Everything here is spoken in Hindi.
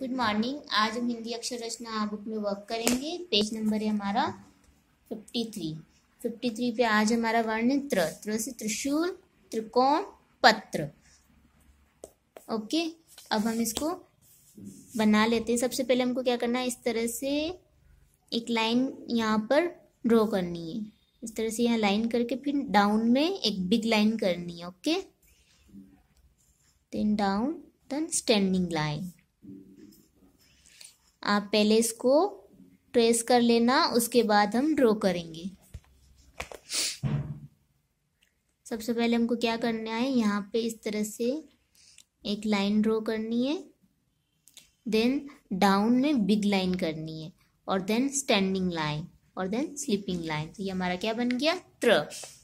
गुड मॉर्निंग आज हम हिंदी अक्षर रचना बुक में वर्क करेंगे पेज नंबर है हमारा फिफ्टी थ्री फिफ्टी थ्री पे आज हमारा वर्ण त्र त्र से त्रिशूल त्रिकोण पत्र ओके अब हम इसको बना लेते हैं सबसे पहले हमको क्या करना है इस तरह से एक लाइन यहाँ पर ड्रॉ करनी है इस तरह से यहाँ लाइन करके फिर डाउन में एक बिग लाइन करनी है okay then down then standing line आप पहले इसको ट्रेस कर लेना उसके बाद हम ड्रॉ करेंगे सबसे पहले हमको क्या करना है यहाँ पे इस तरह से एक लाइन ड्रॉ करनी है देन डाउन में बिग लाइन करनी है और देन स्टैंडिंग लाइन और देन स्लीपिंग लाइन तो ये हमारा क्या बन गया त्र